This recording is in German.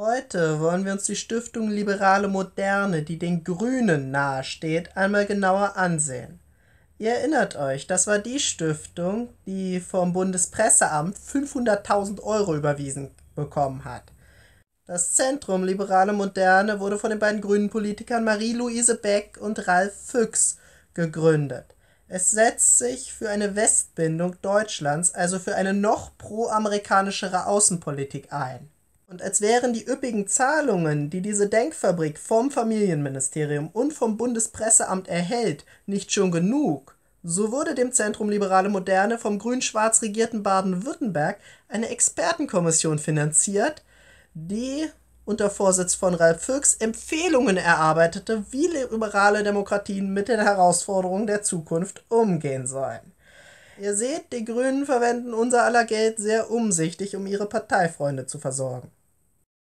Heute wollen wir uns die Stiftung Liberale Moderne, die den Grünen nahesteht, einmal genauer ansehen. Ihr erinnert euch, das war die Stiftung, die vom Bundespresseamt 500.000 Euro überwiesen bekommen hat. Das Zentrum Liberale Moderne wurde von den beiden grünen Politikern Marie-Louise Beck und Ralf Füchs gegründet. Es setzt sich für eine Westbindung Deutschlands, also für eine noch proamerikanischere Außenpolitik ein. Und als wären die üppigen Zahlungen, die diese Denkfabrik vom Familienministerium und vom Bundespresseamt erhält, nicht schon genug, so wurde dem Zentrum Liberale Moderne vom grün-schwarz regierten Baden-Württemberg eine Expertenkommission finanziert, die unter Vorsitz von Ralf Füchs Empfehlungen erarbeitete, wie liberale Demokratien mit den Herausforderungen der Zukunft umgehen sollen. Ihr seht, die Grünen verwenden unser aller Geld sehr umsichtig, um ihre Parteifreunde zu versorgen.